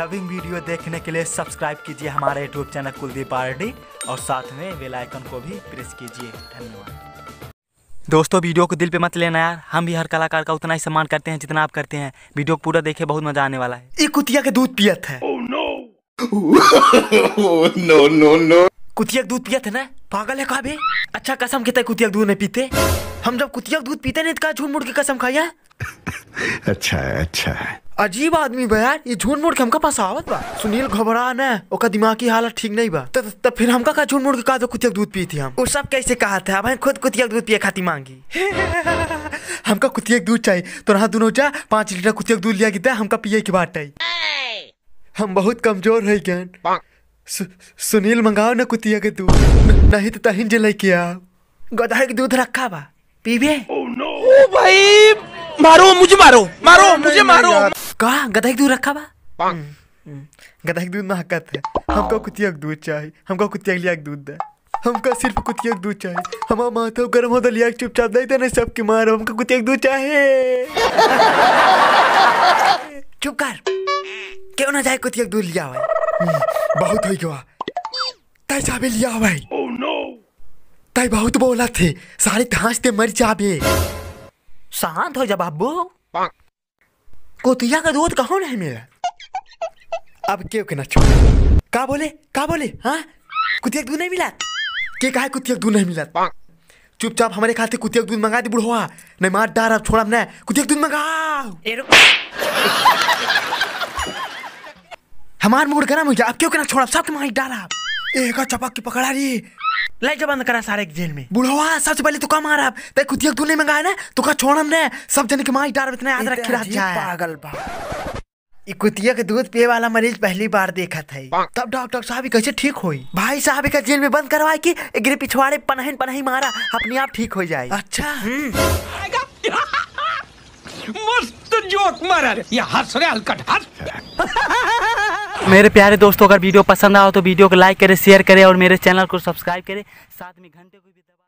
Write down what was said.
Dubbing video देखने के लिए सब्सक्राइब कीजिए हमारे यूट्यूब चैनल कुलदीप आर और साथ में बेल आइकन को भी प्रेस कीजिए धन्यवाद दोस्तों वीडियो को दिल पे मत लेना यार हम भी हर कलाकार का उतना ही सम्मान करते हैं जितना आप करते हैं वीडियो को पूरा देखे बहुत मजा आने वाला है एक कुतिया के दूध पियत है oh, no. कुतिया दूध पियत है ना पागल है कहा अच्छा कसम के कुतिया दूध नहीं पीते हम जब कुतिया दूध पीते नहीं तो कहा झूठ मुठ की कसम खाया अच्छा है अच्छा है अजीब आदमी बा यार ये झूठ मूठ के हमका पास आवत बा सुनील घबरा ना ओका दिमागी हालत ठीक नहीं बा तब तब फिर हमका का झूठ मूठ के का कुतिया दूध पी थी हम वो सब कैसे कहा था भाई खुद कुतिया दूध पिए खाती मांगी हमका कुतिया दूध चाहिए तो रहा दोनों जा पाँच लीटर कुतिया दूध लिया गिता हमका पिए के बात आई हम बहुत कमजोर है ज्ञान सुनील मंगाओ ना कुतिया के दूध नहीं तो तहिन के किया गधा के दूध रखा बा पीबे ओ नो ओ भाई मारो मुझे मारो मारो मुझे मारो का गदहक दूध रखा बा हम्म, हम्म। गदहक दूध हकत है हमको हाँ। कुतिया दूध चाहिए हमको कुतिया लिया दूध दे हमका सिर्फ कुतिया दूध चाहिए हमारा माथा गर्म होता लिया चुपचाप नहीं देना सबके मार हमको कुतिया दूध चाहिए चुप कर क्यों ना जाए कुतिया दूध लिया हुआ हम्म, बहुत हो गया तय साबे लिया हुआ oh, तय बहुत बोला थे सारे घास ते मर जाबे शांत हो जा बाबू कोतिया का दूध कहाँ नहीं मिला अब क्यों के ना छोड़ का बोले का बोले हाँ कुतिया दूध नहीं मिला के कहा कुतिया दूध नहीं मिला चुपचाप हमारे खाते कुतिया दूध मंगा दी बुढ़ो नहीं मार डार अब छोड़ा हमने कुतिया दूध मंगाओ हमार मूड गरम हो गया अब क्यों के ना छोड़ा सब तुम्हारी डारा एक चपाक की पकड़ा रही लाइट जो बंद करा सारे जेल में बुढ़वा सबसे पहले तो कम आ रहा ते खुद एक दूने मंगाया ना तो का छोड़ ने सब जन के माई डर इतना याद रखे रख जाए पागल बा इकुतिया के दूध पिए वाला मरीज पहली बार देखा था तब डॉक्टर साहब कैसे ठीक हुई भाई साहब का जेल में बंद करवाए कि गिर पिछवाड़े पनहन पनही मारा अपने आप ठीक हो जाए अच्छा हम्म। मस्त जोक मारा ये हंस रे हलकट हंस मेरे प्यारे दोस्तों अगर वीडियो पसंद आओ तो वीडियो को लाइक करें शेयर करें और मेरे चैनल को सब्सक्राइब करें साथ में घंटे को भी